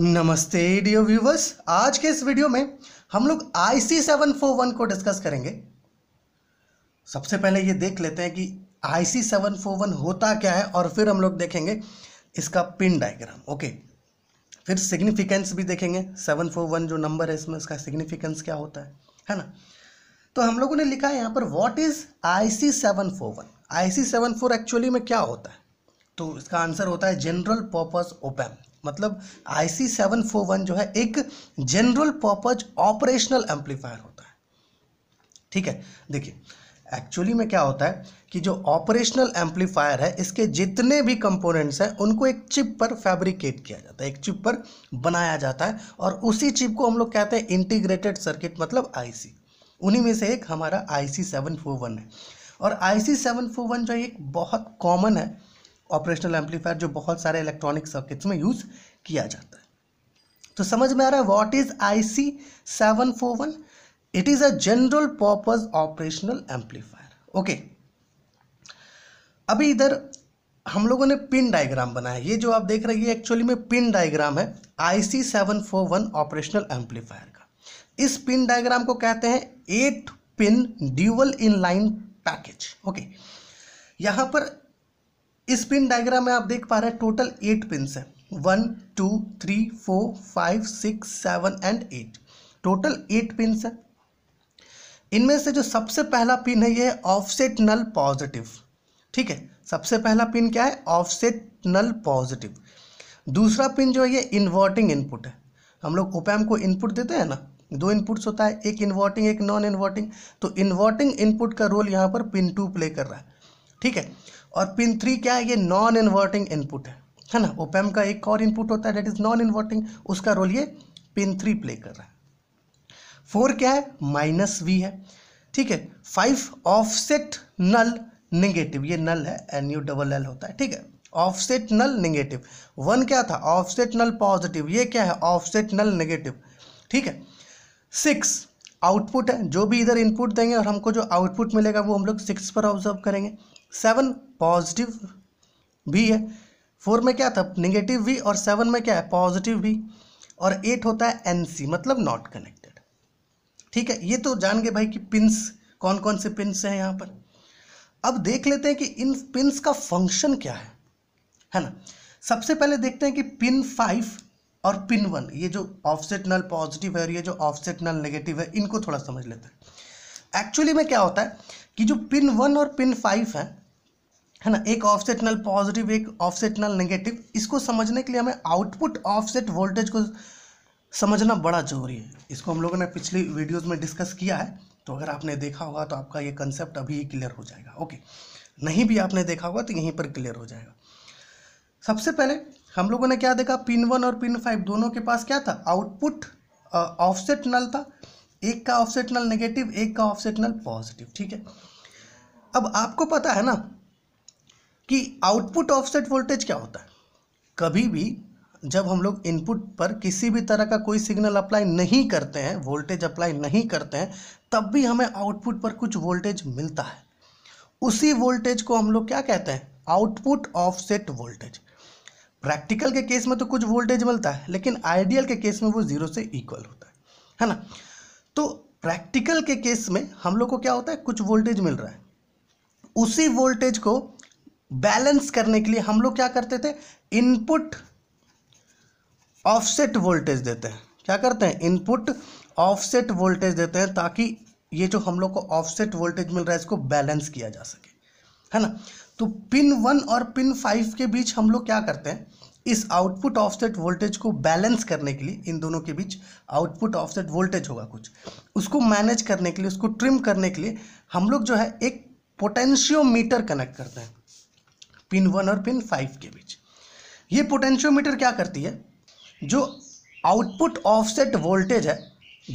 नमस्ते deo viewers आज के इस वीडियो में हम लोग I C seven four one को डिस्कस करेंगे सबसे पहले ये देख लेते हैं कि I C seven four one होता क्या है और फिर हम लोग देखेंगे इसका पिन डायग्राम ओके फिर सिग्निफिकेंस भी देखेंगे सेवन फोर वन जो नंबर है इसमें इसका सिग्निफिकेंस क्या होता है है ना तो हम लोगों ने लिखा है यहाँ पर what is I C seven four one I C seven four actually में क्या होता है तो इसका आंसर होता है जनरल पर्पज़ ओपैम्प मतलब I C seven four one जो है एक जनरल पर्पज ऑपरेशनल एम्पलीफायर होता है ठीक है देखिए एक्चुअली में क्या होता है कि जो ऑपरेशनल एम्पलीफायर है इसके जितने भी कंपोनेंट्स हैं उनको एक चिप पर फैब्रिकेट किया जाता है एक चिप पर बनाया जाता है और उसी चिप को हम लोग कहते हैं इंटीग्रेटेड सर्किट मतलब आईसी उन्हीं में से एक हमारा आईसी सेवन फोर वन है और आईसी सेवन फोर वन जो एक बहुत कॉमन है ऑपरेशनल एम्पलीफायर जो बहुत सारे इलेक्ट्रॉनिक सर्किट्स में यूज़ किया जाता है तो समझ में आ रहा है what is I C seven four one it is a general purpose operational amplifier okay अभी इधर हम लोगों ने पिन डायग्राम बनाया ये जो आप देख रहे हैं एक्चुअली में पिन डायग्राम है I C seven four one operational amplifier का इस पिन डायग्राम को कहते हैं eight pin dual in line package okay यहां पर इस पिन डायग्राम में आप देख पा रहे हैं टोटल एट पिन्स हैं one two three four five six seven and eight total eight pins हैं इनमें से जो सबसे पहला पिन है ये ऑफसेट नल पॉजिटिव ठीक है सबसे पहला पिन क्या है ऑफसेट नल पॉजिटिव दूसरा पिन जो है ये इन्वर्टिंग इनपुट है हम लोग ओपैम को इनपुट देते हैं ना दो इनपुट्स होता है एक इन्वर्टिंग एक नॉन इन्वर्टिंग तो इन्वर्टिंग इनपुट का रोल यहाँ पर पिन टू प्ले कर रहा है ठीक है और पिन थ्री क्या है ये नॉन इन्वर्टिंग इनपुट है है ना ओपैम का एक और इनपुट होता है डेट इज़ नॉन इन्वर्टिंग उसका रोल ये पिन थ्री प्ले कर रहा है फोर क्या है माइनस वी है ठीक है फाइव ऑफसेट नल निगेटिव ये नल है एन यू डबल एल होता है ठीक है ऑफसेट नल निगेटिव वन क्या था ऑफसेट नल पॉजिटिव ये क्या है ऑफसेट नल निगेटिव ठीक है सिक्स आउटपुट है जो भी इधर इनपुट देंगे और हमको जो आउटपुट मिलेगा वो हम लोग सिक्स पर ऑब्जर्व करेंगे सेवन पॉजिटिव भी है फोर में क्या था निगेटिव भी और सेवन में क्या है पॉजिटिव भी और एट होता है एन सी मतलब नॉट कनेक्टेड ठीक है ये तो जान गए भाई कि पिंस कौन कौन से पिंस हैं यहाँ पर अब देख लेते हैं कि इन पिंस का फंक्शन क्या है है ना सबसे पहले देखते हैं कि पिन फाइव और पिन वन ये जो ऑफसेट नल पॉजिटिव है और ये जो ऑफसेट नल नेगेटिव है इनको थोड़ा समझ लेते हैं एक्चुअली में क्या होता है कि जो पिन वन और पिन फाइव है है ना एक ऑफसेट नल पॉजिटिव एक ऑफसेट नल नेगेटिव इसको समझने के लिए हमें आउटपुट ऑफसेट वोल्टेज को समझना बड़ा जरूरी है इसको हम लोगों ने पिछली वीडियोस में डिस्कस किया है तो अगर आपने देखा होगा तो आपका ये कंसेप्ट अभी ही क्लियर हो जाएगा ओके नहीं भी आपने देखा होगा तो यहीं पर क्लियर हो जाएगा सबसे पहले हम लोगों ने क्या देखा पिन वन और पिन फाइव दोनों के पास क्या था आउटपुट ऑफसेट नल था एक का ऑफसेट नल नेगेटिव एक का ऑफसेट नल पॉजिटिव ठीक है अब आपको पता है ना कि आउटपुट ऑफसेट वोल्टेज क्या होता है कभी भी जब हम लोग इनपुट पर किसी भी तरह का कोई सिग्नल अप्लाई नहीं करते हैं वोल्टेज अप्लाई नहीं करते हैं तब भी हमें आउटपुट पर कुछ वोल्टेज मिलता है उसी वोल्टेज को हम लोग क्या कहते हैं आउटपुट ऑफसेट वोल्टेज प्रैक्टिकल के केस में तो कुछ वोल्टेज मिलता है लेकिन आइडियल के केस में वो जीरो से इक्वल होता है है ना तो प्रैक्टिकल के केस में हम लोग को क्या होता है कुछ वोल्टेज मिल रहा है उसी वोल्टेज को बैलेंस करने के लिए हम लोग क्या करते थे इनपुट ऑफसेट वोल्टेज देते हैं क्या करते हैं इनपुट ऑफसेट वोल्टेज देते हैं ताकि ये जो हम लोग को ऑफसेट वोल्टेज मिल रहा है इसको बैलेंस किया जा सके है ना तो पिन वन और पिन फाइव के बीच हम लोग क्या करते हैं इस आउटपुट ऑफसेट वोल्टेज को बैलेंस करने के लिए इन दोनों के बीच आउटपुट ऑफसेट वोल्टेज होगा कुछ उसको मैनेज करने के लिए उसको ट्रिम करने के लिए हम लोग जो है एक पोटेंशियोमीटर कनेक्ट करते हैं पिन वन और पिन फाइव के बीच ये पोटेंशियोमीटर क्या करती है जो आउटपुट ऑफसेट वोल्टेज है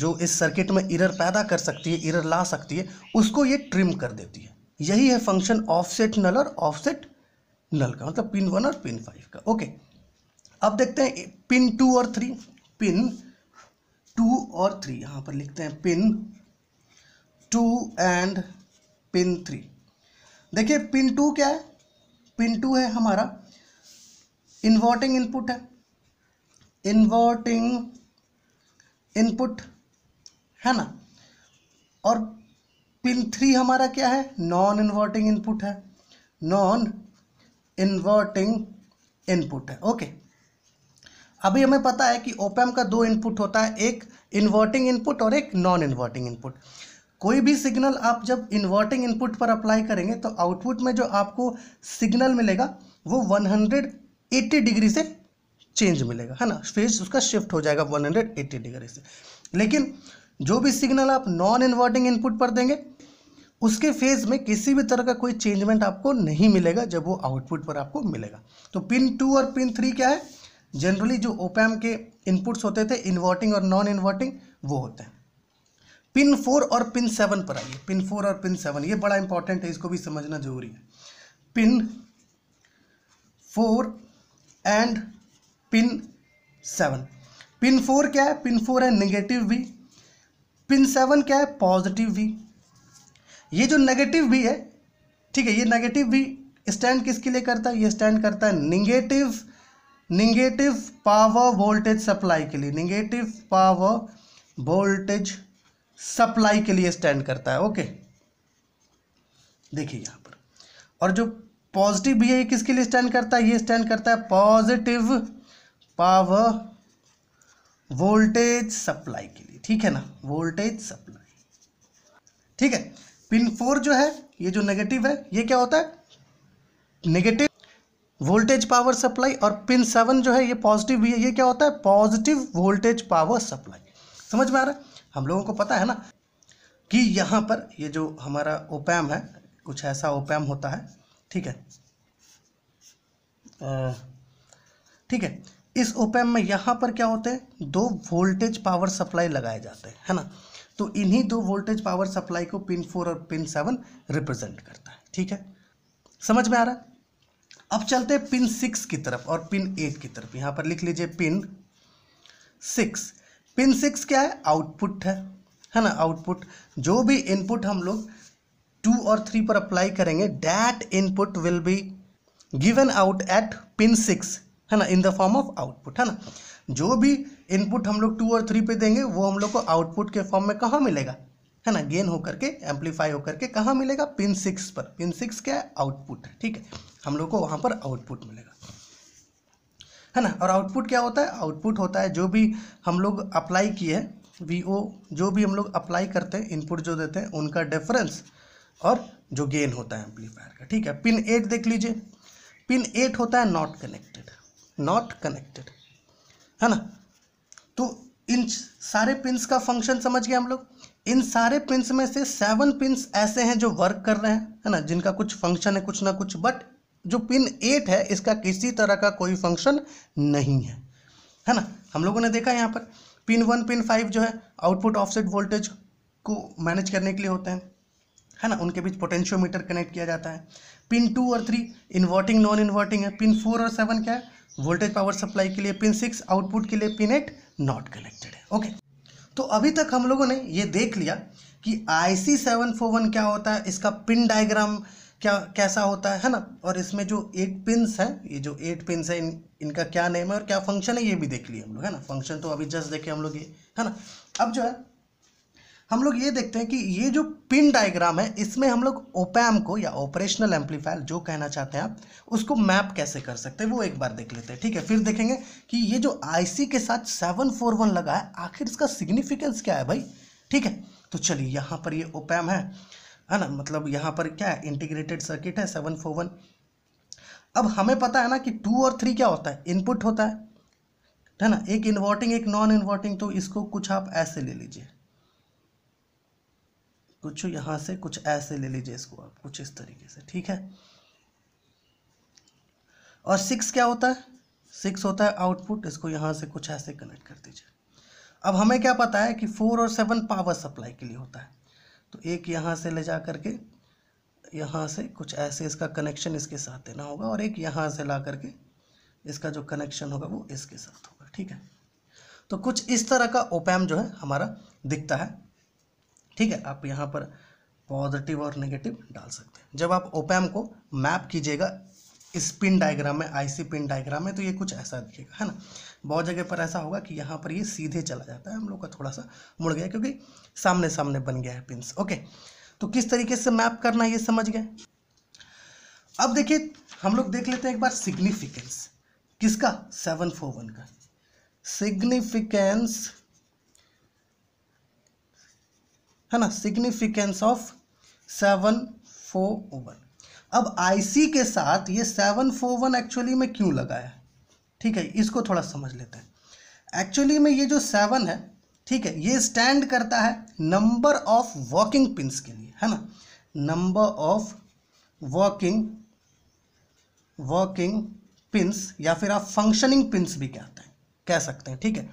जो इस सर्किट में इरर पैदा कर सकती है इरर ला सकती है उसको ये ट्रिम कर देती है यही है फंक्शन ऑफसेट नल और ऑफसेट नल का मतलब पिन वन और पिन फाइव का ओके अब देखते हैं पिन टू और थ्री पिन टू और थ्री यहां पर लिखते हैं pin two and pin three देखिए पिन टू क्या है पिन टू है हमारा इन्वर्टिंग इनपुट है इन्वर्टिंग इनपुट है ना और पिन थ्री हमारा क्या है नॉन इन्वर्टिंग इनपुट है नॉन इन्वर्टिंग इनपुट है ओके अभी हमें पता है कि ओपेम का दो इनपुट होता है एक इन्वर्टिंग इनपुट और एक नॉन इन्वर्टिंग इनपुट कोई भी सिग्नल आप जब इन्वर्टिंग इनपुट पर अप्लाई करेंगे तो आउटपुट में जो आपको सिग्नल मिलेगा वो 180 डिग्री से चेंज मिलेगा है ना फेज उसका शिफ्ट हो जाएगा 180 डिग्री से लेकिन जो भी सिग्नल आप नॉन इन्वर्टिंग इनपुट पर देंगे उसके फेज में किसी भी तरह का कोई चेंजमेंट आपको नहीं मिलेगा जब वो आउटपुट पर आपको मिलेगा तो पिन टू और पिन थ्री क्या है जनरली जो ओपैम के इनपुट्स होते थे इन्वर्टिंग और नॉन इन्वर्टिंग वो होते हैं पिन फोर और पिन सेवन पर आइए पिन फोर और पिन सेवन ये बड़ा इंपॉर्टेंट है इसको भी समझना जरूरी है pin four and pin seven pin four क्या है पिन फोर है नेगेटिव भी पिन सेवन क्या है पॉजिटिव वी ये जो नेगेटिव भी है ठीक है ये नेगेटिव भी स्टैंड किसके लिए करता है ये स्टैंड करता है negative negative power voltage supply के लिए निगेटिव पावर वोल्टेज सप्लाई के लिए स्टैंड करता है ओके देखिए यहाँ पर और जो पॉजिटिव भी है ये किसके लिए स्टैंड करता है ये स्टैंड करता है पॉजिटिव पावर वोल्टेज सप्लाई के लिए ठीक है ना वोल्टेज सप्लाई ठीक है पिन फोर जो है ये जो नेगेटिव है ये क्या होता है नेगेटिव वोल्टेज पावर सप्लाई और पिन सेवन जो है ये पॉजिटिव भी है ये क्या होता है पॉजिटिव वोल्टेज पावर सप्लाई समझ में आ रहा है हम लोगों को पता है ना कि यहाँ पर ये जो हमारा ओपैम है कुछ ऐसा ओपैम होता है ठीक है ठीक है इस ओपैम में यहाँ पर क्या होते हैं दो वोल्टेज पावर सप्लाई लगाए जाते हैं है ना तो इन्हीं दो वोल्टेज पावर सप्लाई को पिन फोर और पिन सेवन रिप्रेजेंट करता है ठीक है समझ में आ रहा है अब चलते हैं पिन सिक्स की तरफ और पिन एट की तरफ यहाँ पर लिख लीजिए पिन सिक्स पिन सिक्स क्या है आउटपुट है है ना आउटपुट जो भी इनपुट हम लोग टू और थ्री पर अप्लाई करेंगे that input will be given out at pin six है ना in the form of output है ना जो भी इनपुट हम लोग टू और थ्री पे देंगे वो हम लोग को आउटपुट के फॉर्म में कहाँ मिलेगा है ना गेन होकर के एम्पलीफाई होकर के कहाँ मिलेगा पिन सिक्स पर पिन सिक्स क्या है आउटपुट है ठीक है हम लोग को वहाँ पर आउटपुट मिलेगा है ना और आउटपुट क्या होता है आउटपुट होता है जो भी हम लोग अप्लाई किए हैं वी ओ जो भी हम लोग अप्लाई करते हैं इनपुट जो देते हैं उनका डिफरेंस और जो गेन होता है एम्पलीफायर का ठीक है पिन एट देख लीजिए पिन एट होता है नॉट कनेक्ट नॉट कनेक्टेड है ना तो इन सारे पिंस का फंक्शन समझ गए हम लोग इन सारे पिंस में से सेवन पिंस ऐसे हैं जो वर्क कर रहे हैं है ना जिनका कुछ फंक्शन है कुछ ना कुछ बट जो पिन एट है इसका किसी तरह का कोई फंक्शन नहीं है है ना हम लोगों ने देखा यहाँ पर पिन वन पिन फाइव जो है आउटपुट ऑफसेट वोल्टेज को मैनेज करने के लिए होते हैं है ना उनके बीच पोटेंशियोमीटर कनेक्ट किया जाता है पिन टू और थ्री इन्वर्टिंग नॉन इन्वर्टिंग है पिन फोर और सेवन क्या है वोल्टेज पावर सप्लाई के लिए पिन सिक्स आउटपुट के लिए पिन एट नॉट कनेक्टेड है ओके तो अभी तक हम लोगों ने ये देख लिया कि I C seven four one क्या होता है इसका पिन डायग्राम क्या कैसा होता है है ना और इसमें जो एट पिन हैं ये जो एट पिन है इन, इनका क्या नेम है और क्या फंक्शन है ये भी देख लिया हम लोग है ना फंक्शन तो अभी जस्ट देखे हम लोग ये है ना अब जो है हम लोग ये देखते हैं कि ये जो पिन डायग्राम है इसमें हम लोग ओपैम को या ऑपरेशनल एम्पलीफायर जो कहना चाहते हैं आप उसको मैप कैसे कर सकते हैं वो एक बार देख लेते हैं ठीक है फिर देखेंगे कि ये जो आईसी के साथ सेवन फोर वन लगा है आखिर इसका सिग्निफिकेंस क्या है भाई ठीक है तो चलिए यहाँ पर ये ओपैम है है ना मतलब यहाँ पर क्या है इंटीग्रेटेड सर्किट है सेवन फोर वन अब हमें पता है ना कि टू और थ्री क्या होता है इनपुट होता है है ना एक इन्वर्टिंग एक नॉन इन्वर्टिंग तो इसको कुछ आप ऐसे ले लीजिए कुछ यहाँ से कुछ ऐसे ले लीजिए इसको आप कुछ इस तरीके से ठीक है और सिक्स क्या होता है सिक्स होता है आउटपुट इसको यहाँ से कुछ ऐसे कनेक्ट कर दीजिए अब हमें क्या पता है कि फोर और सेवन पावर सप्लाई के लिए होता है तो एक यहाँ से ले जा करके यहाँ से कुछ ऐसे इसका कनेक्शन इसके साथ देना होगा और एक यहाँ से ला करके इसका जो कनेक्शन होगा वो इसके साथ होगा ठीक है तो कुछ इस तरह का ओपैम जो है हमारा दिखता है ठीक है आप यहाँ पर पॉजिटिव और नेगेटिव डाल सकते हैं जब आप ओपैम को मैप कीजिएगा इस पिन डायग्राम में आईसी पिन डायग्राम में तो ये कुछ ऐसा दिखेगा है ना बहुत जगह पर ऐसा होगा कि यहाँ पर ये सीधे चला जाता है हम लोग का थोड़ा सा मुड़ गया क्योंकि सामने सामने बन गया है पिन ओके तो किस तरीके से मैप करना ये समझ गए अब देखिए हम लोग देख लेते हैं एक बार सिग्निफिकेंस किसका सेवन फोर वन का सिग्निफिकेंस है ना significance of seven four one अब आईसी के साथ ये सेवन फोर वन एक्चुअली में क्यों लगा है ठीक है इसको थोड़ा समझ लेते हैं एक्चुअली में ये जो सेवन है ठीक है ये स्टैंड करता है नंबर ऑफ वॉकिंग पिंस के लिए है ना number of working working pins या फिर आप फंक्शनिंग पिंस भी कहते हैं कह सकते हैं ठीक है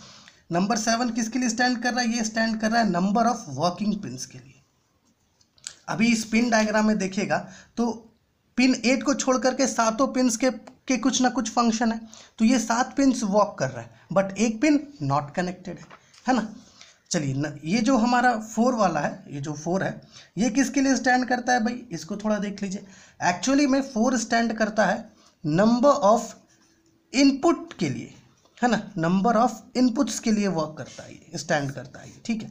नंबर सेवन किसके लिए स्टैंड कर रहा है ये स्टैंड कर रहा है नंबर ऑफ वॉकिंग पिन के लिए अभी इस पिन डायग्राम में देखिएगा तो पिन एट को छोड़ करके सातों पिन के के कुछ ना कुछ फंक्शन है तो ये सात पिन वॉक कर रहा है बट एक पिन नॉट कनेक्टेड है है ना चलिए ये जो हमारा फोर वाला है ये जो फोर है ये किसके लिए स्टैंड करता है भाई इसको थोड़ा देख लीजिए एक्चुअली में फोर स्टैंड करता है नंबर ऑफ इनपुट के लिए है ना नंबर ऑफ इनपुट्स के लिए वर्क करता है स्टैंड करता है ठीक है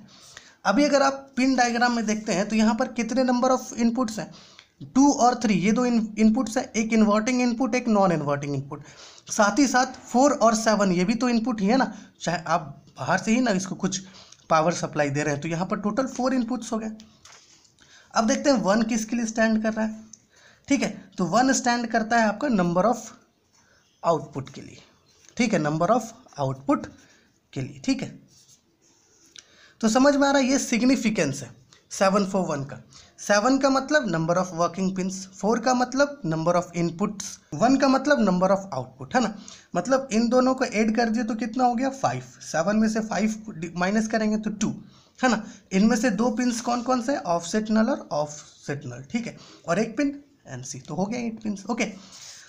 अभी अगर आप पिन डायग्राम में देखते हैं तो यहाँ पर कितने नंबर ऑफ इनपुट्स हैं टू और थ्री ये दो इनपुट्स हैं एक इन्वर्टिंग इनपुट एक नॉन इन्वर्टिंग इनपुट साथ ही साथ फोर और सेवन ये भी तो इनपुट ही है ना चाहे आप बाहर से ही ना इसको कुछ पावर सप्लाई दे रहे हैं तो यहाँ पर टोटल फोर इनपुट्स हो गए अब देखते हैं वन किसके लिए स्टैंड कर रहा है ठीक है तो वन स्टैंड करता है आपका नंबर ऑफ आउटपुट के लिए ठीक है नंबर ऑफ आउटपुट के लिए ठीक है तो समझ में आ रहा है ये सिग्निफिकेंस है सेवन फोर वन का सेवन का मतलब number of working pins four का मतलब नंबर ऑफ इनपुट्स वन का मतलब नंबर ऑफ आउटपुट है ना मतलब इन दोनों को ऐड कर दिए तो कितना हो गया फाइव सेवन में से फाइव माइनस करेंगे तो टू है ना इनमें से दो पिंस कौन कौन से ऑफ सेट नल और ऑफ सेट नल ठीक है और एक पिन एन सी तो हो गया एट पिन ओके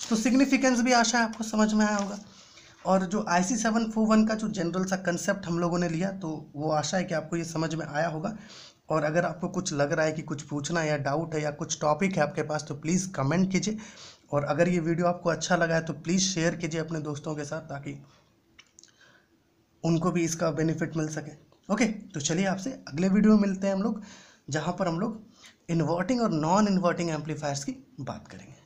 तो सिग्निफिकेंस भी आशा है आपको समझ में आया होगा और जो I C seven four one का जो जनरल सा कंसेप्ट हम लोगों ने लिया तो वो आशा है कि आपको ये समझ में आया होगा और अगर आपको कुछ लग रहा है कि कुछ पूछना है या डाउट है या कुछ टॉपिक है आपके पास तो प्लीज़ कमेंट कीजिए और अगर ये वीडियो आपको अच्छा लगा है तो प्लीज़ शेयर कीजिए अपने दोस्तों के साथ ताकि उनको भी इसका बेनिफिट मिल सके ओके तो चलिए आपसे अगले वीडियो में मिलते हैं हम लोग जहाँ पर हम लोग इन्वर्टिंग और नॉन इन्वर्टिंग एम्पलीफायर्स की बात करेंगे